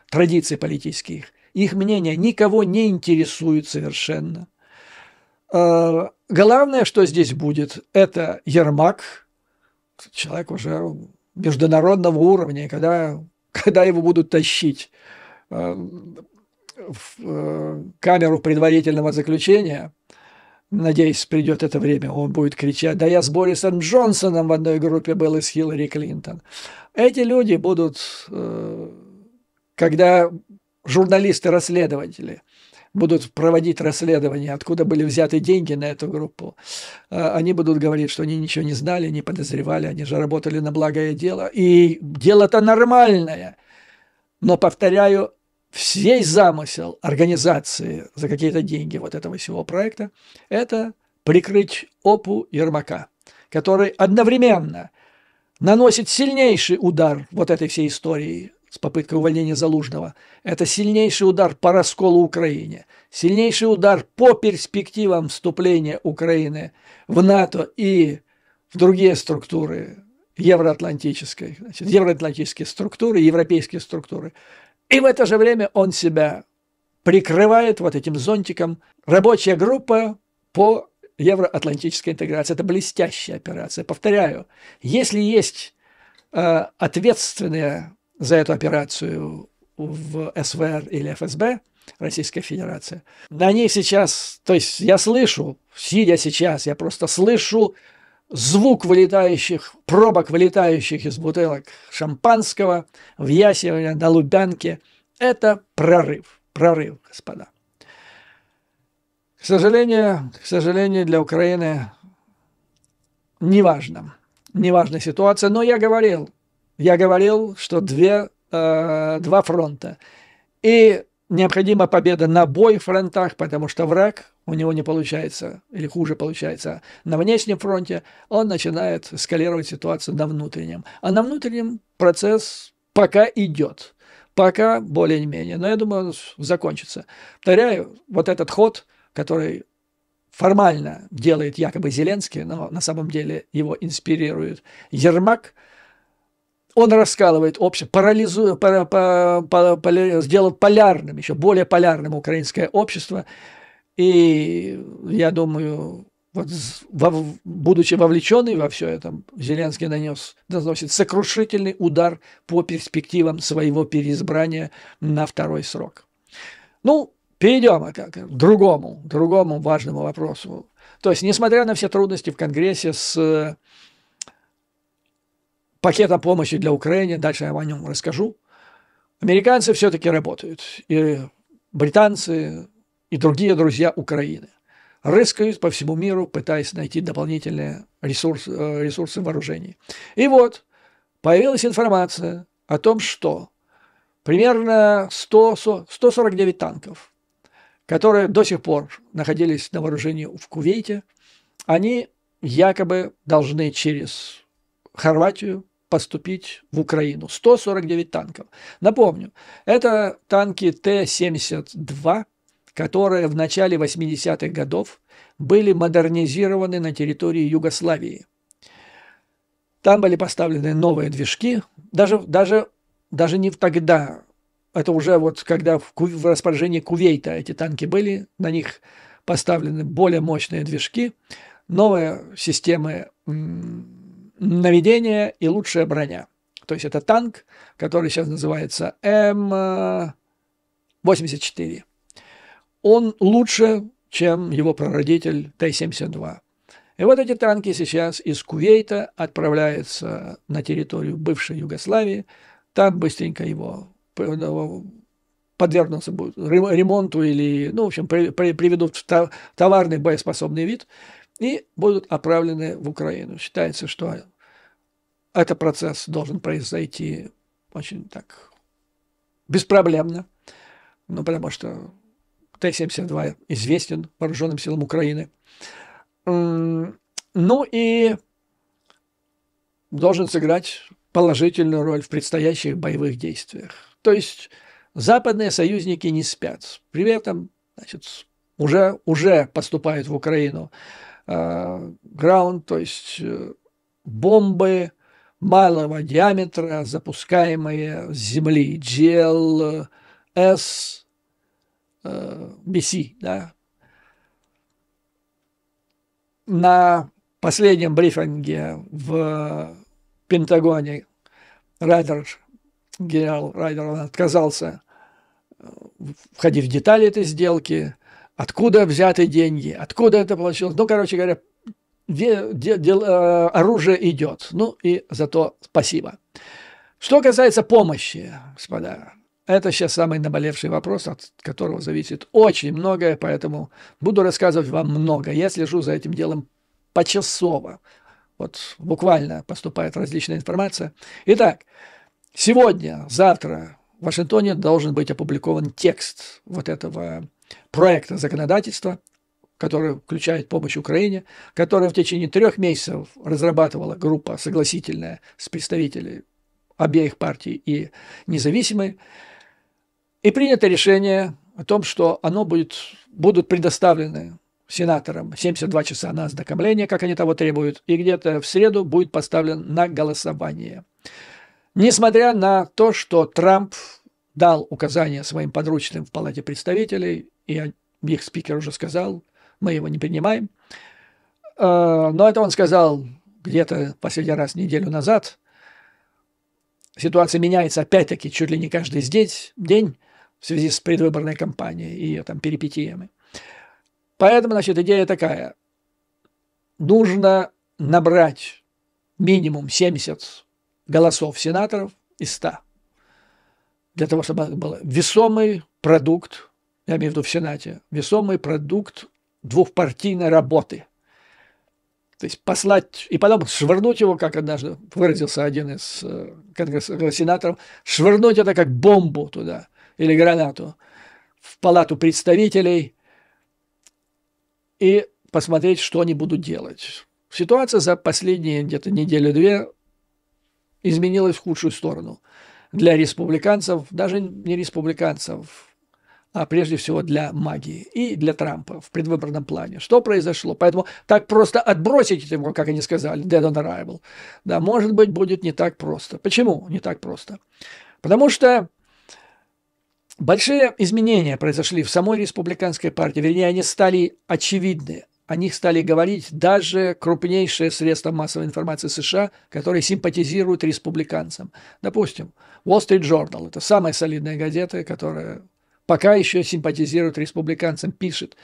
традиции политических, их мнение никого не интересует совершенно. А, главное, что здесь будет, это Ермак, человек уже международного уровня, когда, когда его будут тащить а, в э, камеру предварительного заключения – Надеюсь, придет это время, он будет кричать, да я с Борисом Джонсоном в одной группе был и с Хиллари Клинтон. Эти люди будут, э, когда журналисты-расследователи будут проводить расследование, откуда были взяты деньги на эту группу, э, они будут говорить, что они ничего не знали, не подозревали, они же работали на благое дело. И дело-то нормальное. Но, повторяю, Весь замысел организации за какие-то деньги вот этого всего проекта – это прикрыть опу Ермака, который одновременно наносит сильнейший удар вот этой всей истории с попыткой увольнения Залужного. Это сильнейший удар по расколу Украине, сильнейший удар по перспективам вступления Украины в НАТО и в другие структуры евроатлантической, значит, евроатлантические структуры, европейские структуры. И в это же время он себя прикрывает вот этим зонтиком. Рабочая группа по евроатлантической интеграции. Это блестящая операция. Повторяю, если есть э, ответственные за эту операцию в СВР или ФСБ, Российская Федерация. На ней сейчас, то есть я слышу, сидя сейчас, я просто слышу звук вылетающих, пробок, вылетающих из бутылок шампанского в Ясево на Лубянке – это прорыв, прорыв, господа. К сожалению, к сожалению, для Украины неважно, неважная ситуация, но я говорил, я говорил, что две, э, два фронта. И необходима победа на бой фронтах, потому что враг у него не получается, или хуже получается, на внешнем фронте, он начинает скалировать ситуацию на внутреннем. А на внутреннем процесс пока идет. Пока более-менее. Но я думаю, он закончится. Повторяю, вот этот ход, который формально делает якобы Зеленский, но на самом деле его инспирирует Ермак – он раскалывает общество, парализует, пара, пара, пара, пара, сделал полярным, еще более полярным украинское общество. И я думаю, вот, во, будучи вовлеченный во все это, Зеленский нанес, наносит сокрушительный удар по перспективам своего переизбрания на второй срок. Ну, перейдем к другому, другому важному вопросу. То есть, несмотря на все трудности в Конгрессе с пакета помощи для Украины, дальше я о нем расскажу, американцы все-таки работают. И британцы, и другие друзья Украины рыскают по всему миру, пытаясь найти дополнительные ресурс, э, ресурсы вооружений. И вот появилась информация о том, что примерно 100, 149 танков, которые до сих пор находились на вооружении в Кувейте, они якобы должны через Хорватию поступить в Украину. 149 танков. Напомню, это танки Т-72, которые в начале 80-х годов были модернизированы на территории Югославии. Там были поставлены новые движки. Даже, даже, даже не тогда, это уже вот когда в, в распоряжении Кувейта эти танки были, на них поставлены более мощные движки, новые системы наведение и лучшая броня. То есть это танк, который сейчас называется М84. Э, Он лучше, чем его прародитель Т-72. И вот эти танки сейчас из Кувейта отправляются на территорию бывшей Югославии. Там быстренько его э, ну, подвергнутся ремонту или, ну, в общем, приведут в товарный боеспособный вид – и будут отправлены в Украину. Считается, что этот процесс должен произойти очень так беспроблемно, ну, потому что Т-72 известен вооруженным силам Украины. Ну и должен сыграть положительную роль в предстоящих боевых действиях. То есть западные союзники не спят. При этом значит, уже, уже поступают в Украину Ground, то есть э, бомбы малого диаметра, запускаемые с Земли, GLS, BC, э, да. На последнем брифинге в Пентагоне Райдер, генерал Райдер отказался э, входить в детали этой сделки – откуда взяты деньги, откуда это получилось. Ну, короче говоря, де, де, де, э, оружие идет. Ну и зато спасибо. Что касается помощи, господа, это сейчас самый наболевший вопрос, от которого зависит очень многое, поэтому буду рассказывать вам много. Я слежу за этим делом почасово. Вот буквально поступает различная информация. Итак, сегодня, завтра в Вашингтоне должен быть опубликован текст вот этого проекта законодательства, который включает помощь Украине, который в течение трех месяцев разрабатывала группа согласительная с представителями обеих партий и независимой. И принято решение о том, что оно будет, будут предоставлены сенаторам 72 часа на ознакомление, как они того требуют, и где-то в среду будет поставлен на голосование. Несмотря на то, что Трамп дал указания своим подручным в Палате представителей, и их спикер уже сказал, мы его не принимаем. А, но это он сказал где-то последний раз неделю назад. Ситуация меняется опять-таки чуть ли не каждый здесь день в связи с предвыборной кампанией и ее там перипетиями. Поэтому, значит, идея такая. Нужно набрать минимум 70 голосов сенаторов из 100 для того, чтобы был весомый продукт, я имею в виду в Сенате, весомый продукт двухпартийной работы. То есть послать, и потом швырнуть его, как однажды выразился один из э, конгресс, сенаторов, швырнуть это как бомбу туда или гранату в палату представителей и посмотреть, что они будут делать. Ситуация за последние где-то неделю две изменилась в худшую сторону – для республиканцев, даже не республиканцев, а прежде всего для магии и для Трампа в предвыборном плане. Что произошло? Поэтому так просто отбросить его, как они сказали, dead on arrival, да, может быть, будет не так просто. Почему не так просто? Потому что большие изменения произошли в самой республиканской партии, вернее, они стали очевидны, о них стали говорить даже крупнейшие средства массовой информации США, которые симпатизируют республиканцам. Допустим, Wall Street Journal – это самая солидная газета, которая пока еще симпатизирует республиканцам, пишет,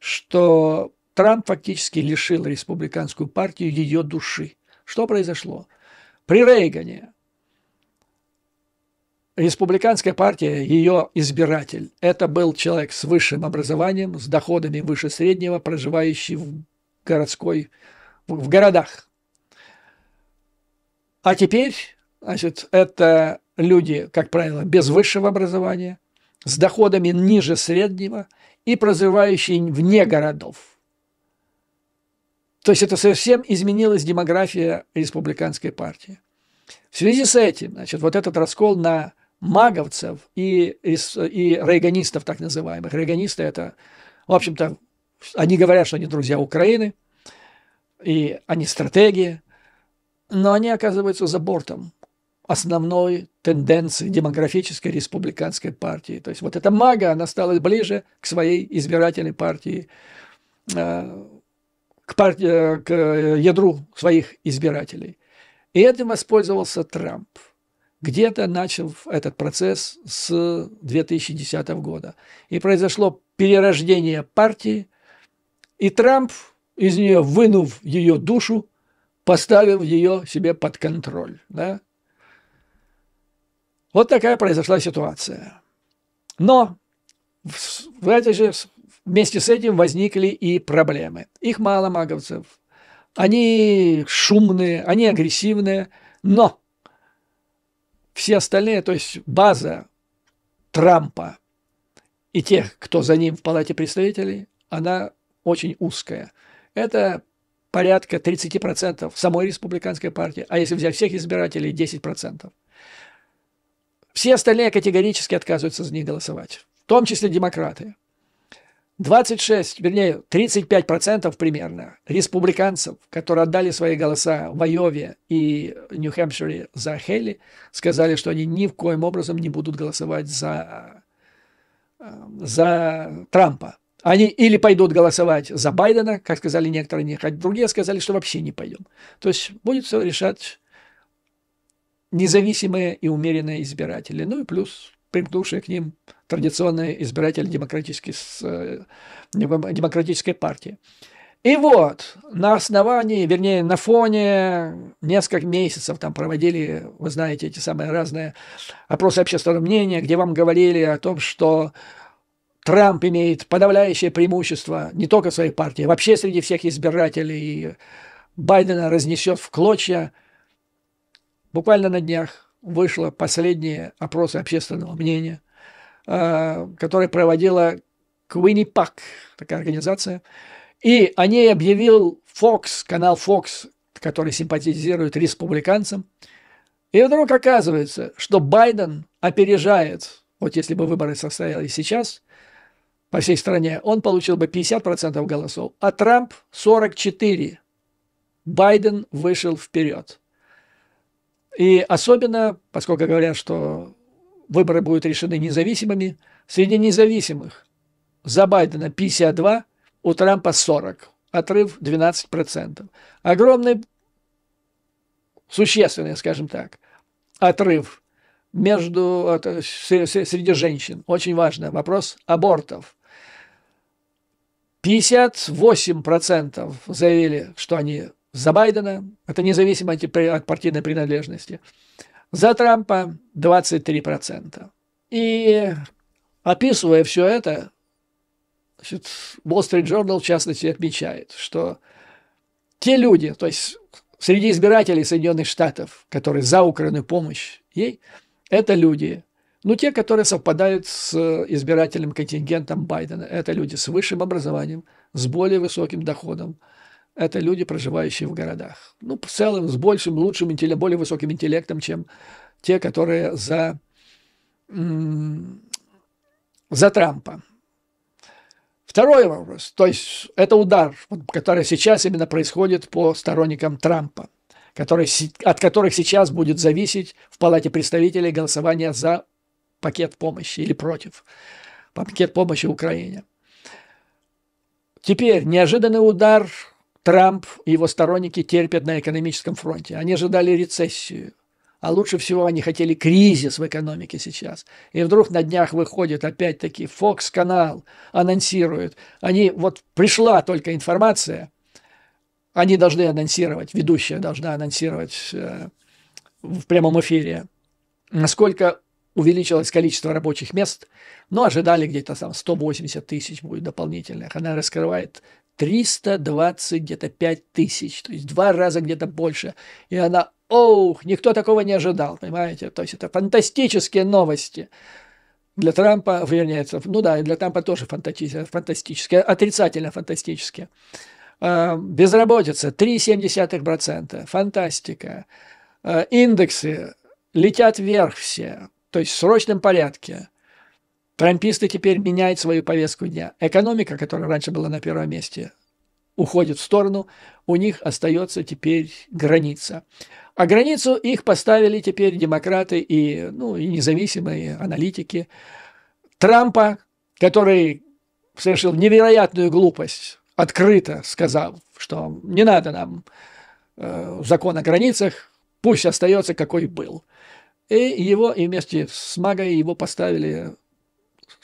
что Трамп фактически лишил республиканскую партию ее души. Что произошло? При Рейгане Республиканская партия, ее избиратель, это был человек с высшим образованием, с доходами выше среднего, проживающий в городской, в городах. А теперь, значит, это люди, как правило, без высшего образования, с доходами ниже среднего и проживающие вне городов. То есть это совсем изменилась демография республиканской партии. В связи с этим, значит, вот этот раскол на маговцев и, и, и рейганистов, так называемых. Рейганисты – это, в общем-то, они говорят, что они друзья Украины, и они стратегии, но они оказываются за бортом основной тенденции демографической республиканской партии. То есть вот эта мага, она стала ближе к своей избирательной партии, э, к, партии, э, к ядру своих избирателей. И этим воспользовался Трамп – где-то начал этот процесс с 2010 года. И произошло перерождение партии, и Трамп, из нее вынув ее душу, поставил ее себе под контроль. Да? Вот такая произошла ситуация. Но в этой же, вместе с этим возникли и проблемы. Их мало маговцев. Они шумные, они агрессивные, но – все остальные, то есть база Трампа и тех, кто за ним в Палате представителей, она очень узкая. Это порядка 30% самой республиканской партии, а если взять всех избирателей, 10%. Все остальные категорически отказываются за них голосовать, в том числе демократы. 26, вернее, 35% процентов примерно республиканцев, которые отдали свои голоса в Айове и Нью-Хэмпшире за Хелли, сказали, что они ни в коем образом не будут голосовать за, э, за Трампа. Они или пойдут голосовать за Байдена, как сказали некоторые, не, другие сказали, что вообще не пойдем. То есть будет все решать независимые и умеренные избиратели. Ну и плюс примкнувшие к ним традиционный избиратель демократической, э, демократической партии. И вот, на основании, вернее, на фоне нескольких месяцев там проводили, вы знаете, эти самые разные опросы общественного мнения, где вам говорили о том, что Трамп имеет подавляющее преимущество не только своей партии, а вообще среди всех избирателей. Байдена разнесет в клочья. Буквально на днях вышло последние опросы общественного мнения. Э, который проводила Куинни Пак, такая организация. И о ней объявил Fox, канал Fox, который симпатизирует республиканцам. И вдруг оказывается, что Байден опережает, вот если бы выборы состоялись сейчас по всей стране, он получил бы 50% голосов, а Трамп 44%. Байден вышел вперед. И особенно, поскольку говорят, что выборы будут решены независимыми. Среди независимых за Байдена 52, у Трампа 40. Отрыв 12%. Огромный, существенный, скажем так, отрыв между, среди женщин. Очень важный вопрос абортов. 58% заявили, что они за Байдена. Это независимо от партийной принадлежности. За Трампа 23%. И описывая все это, значит, Wall Street Journal, в частности, отмечает, что те люди, то есть среди избирателей Соединенных Штатов, которые за Украину помощь ей, это люди, ну, те, которые совпадают с избирательным контингентом Байдена, это люди с высшим образованием, с более высоким доходом, это люди, проживающие в городах. Ну, в целом, с большим, лучшим, интеллект, более высоким интеллектом, чем те, которые за, за Трампа. Второй вопрос, то есть это удар, который сейчас именно происходит по сторонникам Трампа, который, от которых сейчас будет зависеть в Палате представителей голосование за пакет помощи или против пакет помощи Украине. Теперь неожиданный удар Трамп и его сторонники терпят на экономическом фронте. Они ожидали рецессию. А лучше всего они хотели кризис в экономике сейчас. И вдруг на днях выходит опять-таки Fox канал анонсирует. Они, вот пришла только информация, они должны анонсировать, ведущая должна анонсировать э, в прямом эфире, насколько увеличилось количество рабочих мест, но ожидали где-то там 180 тысяч будет дополнительных. Она раскрывает 320 где-то 5 тысяч, то есть два раза где-то больше. И она, оух, никто такого не ожидал, понимаете? То есть это фантастические новости. Для Трампа, вернее, ну да, и для Трампа тоже фантастические, фантастические отрицательно фантастические. А, безработица 3,7%, фантастика. А, индексы летят вверх все, то есть в срочном порядке. Трамписты теперь меняют свою повестку дня. Экономика, которая раньше была на первом месте, уходит в сторону, у них остается теперь граница. А границу их поставили теперь демократы и, ну, и независимые аналитики. Трампа, который совершил невероятную глупость, открыто сказал, что не надо нам э, закон о границах, пусть остается какой был. И его и вместе с Магой его поставили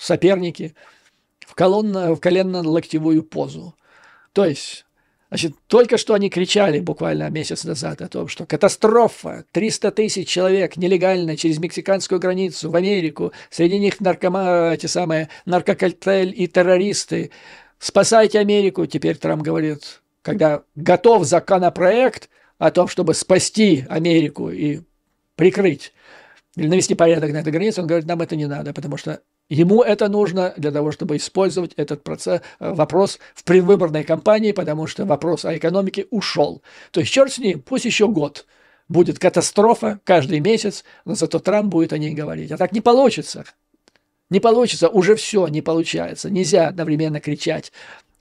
соперники в, колонно, в коленно-локтевую позу. То есть Значит, только что они кричали буквально месяц назад о том, что катастрофа, 300 тысяч человек нелегально через мексиканскую границу в Америку, среди них наркома, эти самые наркокартель и террористы. Спасайте Америку, теперь Трамп говорит, когда готов законопроект о том, чтобы спасти Америку и прикрыть или навести порядок на этой границе, он говорит, нам это не надо, потому что Ему это нужно для того, чтобы использовать этот процесс, э, вопрос в предвыборной кампании, потому что вопрос о экономике ушел. То есть черт с ним, пусть еще год будет катастрофа каждый месяц, но зато Трамп будет о ней говорить. А так не получится. Не получится, уже все не получается. Нельзя одновременно кричать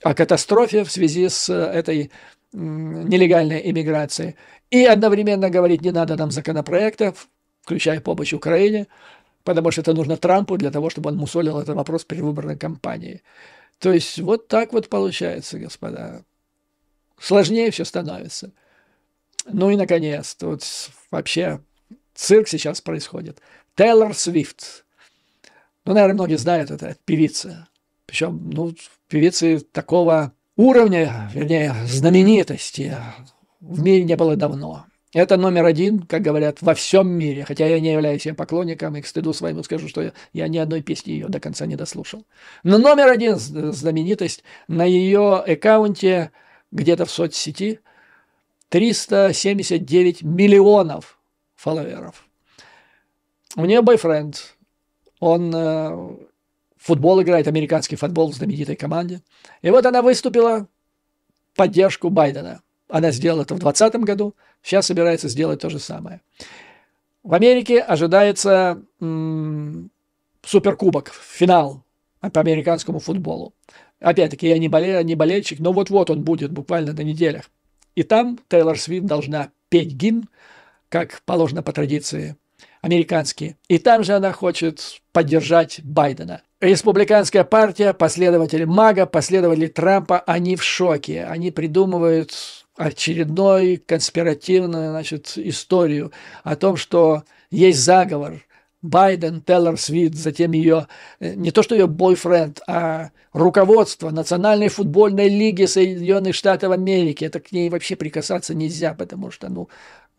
о катастрофе в связи с э, этой нелегальной иммиграцией и одновременно говорить, не надо нам законопроектов, включая помощь Украине, потому что это нужно Трампу для того, чтобы он мусолил этот вопрос при выборной кампании. То есть вот так вот получается, господа. Сложнее все становится. Ну и, наконец, вот вообще цирк сейчас происходит. Тейлор Свифт. Ну, наверное, многие знают, это певица. Причем, ну, певицы такого уровня, вернее, знаменитости в мире не было давно. Это номер один, как говорят, во всем мире. Хотя я не являюсь ее поклонником, и к стыду своему скажу, что я, я ни одной песни ее до конца не дослушал. Но номер один э, знаменитость на ее аккаунте где-то в соцсети 379 миллионов фолловеров. У нее бойфренд, он э, футбол играет, американский футбол в знаменитой команде. И вот она выступила в поддержку Байдена – она сделала это в 2020 году, сейчас собирается сделать то же самое. В Америке ожидается суперкубок, финал по американскому футболу. Опять-таки, я не, боле, не болельщик, но вот-вот он будет буквально на неделях. И там Тейлор Свифт должна петь гимн, как положено по традиции американские. И там же она хочет поддержать Байдена. Республиканская партия, последователи Мага, последователи Трампа, они в шоке. Они придумывают очередной конспиративную значит, историю о том, что есть заговор. Байден, Теллер Свит, затем ее, э, не то что ее бойфренд, а руководство Национальной футбольной лиги Соединенных Штатов Америки. Это к ней вообще прикасаться нельзя, потому что, ну,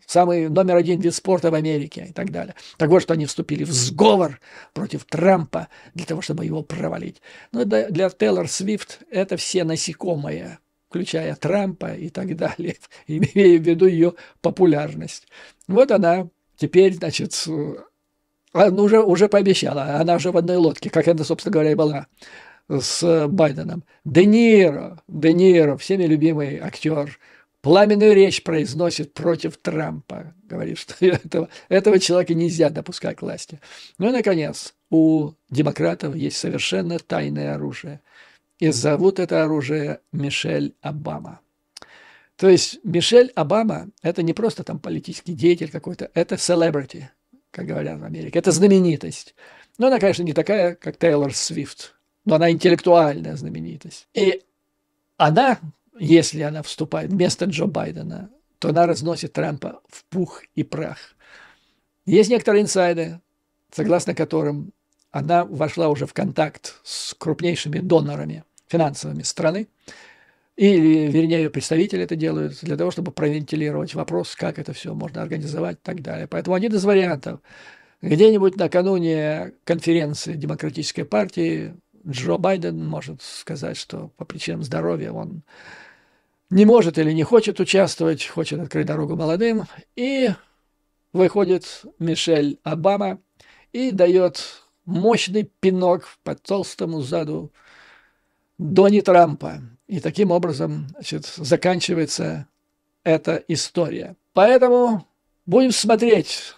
самый номер один вид спорта в Америке и так далее. Так вот, что они вступили в сговор против Трампа для того, чтобы его провалить. Но ну для Тейлор Свифт это все насекомые, включая Трампа и так далее, *laughs* имея в виду ее популярность. Вот она теперь, значит, э, она уже, уже пообещала, она уже в одной лодке, как она, собственно говоря, и была с Байденом. Де Ниро, Де Ниро, всеми любимый актер, пламенную речь произносит против Трампа. Говорит, что *laughs* этого, этого человека нельзя допускать к власти. Ну и, наконец, у демократов есть совершенно тайное оружие – и зовут это оружие Мишель Обама. То есть Мишель Обама – это не просто там политический деятель какой-то, это celebrity, как говорят в Америке, это знаменитость. Но она, конечно, не такая, как Тейлор Свифт, но она интеллектуальная знаменитость. И она, если она вступает вместо Джо Байдена, то она разносит Трампа в пух и прах. Есть некоторые инсайды, согласно которым она вошла уже в контакт с крупнейшими донорами – финансовыми страны, и, вернее, представители это делают для того, чтобы провентилировать вопрос, как это все можно организовать и так далее. Поэтому один из вариантов. Где-нибудь накануне конференции Демократической партии Джо Байден может сказать, что по причинам здоровья он не может или не хочет участвовать, хочет открыть дорогу молодым. И выходит Мишель Обама и дает мощный пинок под толстому заду до не Трампа. И таким образом значит, заканчивается эта история. Поэтому будем смотреть.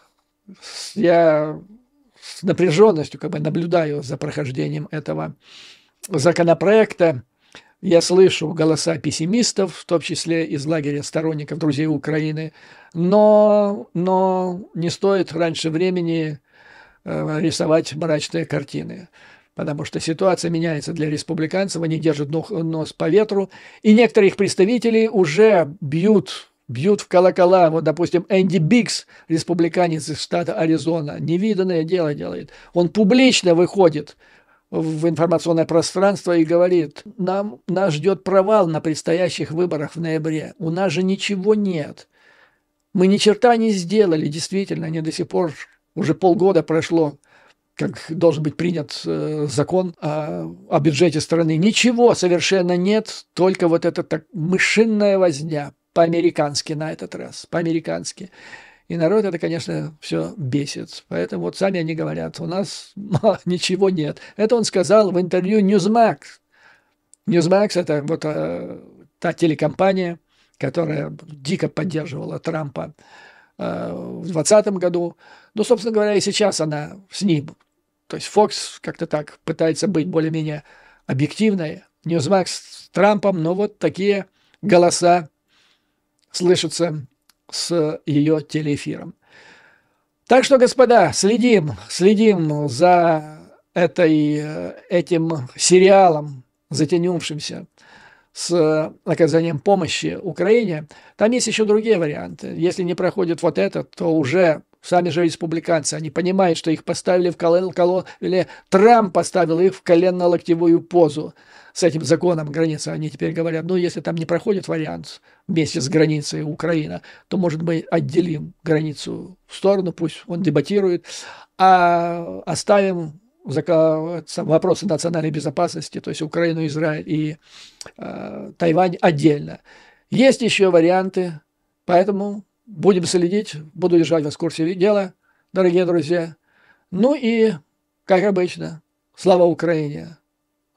Я с напряженностью как бы наблюдаю за прохождением этого законопроекта. Я слышу голоса пессимистов, в том числе из лагеря сторонников друзей Украины, но, но не стоит раньше времени э, рисовать мрачные картины потому что ситуация меняется для республиканцев, они держат нос по ветру, и некоторые их представители уже бьют бьют в колокола. Вот, допустим, Энди Бикс, республиканец из штата Аризона, невиданное дело делает. Он публично выходит в информационное пространство и говорит, нам, нас ждет провал на предстоящих выборах в ноябре. У нас же ничего нет. Мы ни черта не сделали, действительно, они до сих пор, уже полгода прошло, как должен быть принят э, закон о, а, о бюджете страны. Ничего совершенно нет, только вот эта так, мышинная возня по-американски на этот раз, по-американски. И народ это, конечно, все бесит. Поэтому вот сами они говорят, у нас *laughs* ничего нет. Это он сказал в интервью Newsmax. Newsmax – это вот э, та телекомпания, которая дико поддерживала Трампа э, в 2020 году. Ну, собственно говоря, и сейчас она с ним. То есть Фокс как-то так пытается быть более-менее объективной. Ньюсмакс с Трампом, но вот такие голоса слышатся с ее телеэфиром. Так что, господа, следим, следим за этой, э, этим сериалом, затянувшимся с оказанием помощи Украине. Там есть еще другие варианты. Если не проходит вот этот, то уже Сами же республиканцы, они понимают, что их поставили в колено, коло, или Трамп поставил их в коленно-локтевую позу. С этим законом границы они теперь говорят, ну, если там не проходит вариант вместе с границей Украина, то, может быть, отделим границу в сторону, пусть он дебатирует, а оставим вопросы национальной безопасности, то есть Украину, Израиль и э, Тайвань отдельно. Есть еще варианты, поэтому Будем следить, буду держать вас в курсе дела, дорогие друзья. Ну и, как обычно, слава Украине,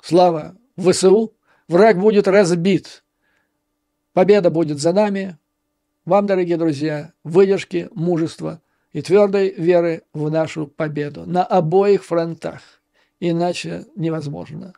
слава ВСУ, враг будет разбит, победа будет за нами. Вам, дорогие друзья, выдержки, мужества и твердой веры в нашу победу на обоих фронтах. Иначе невозможно.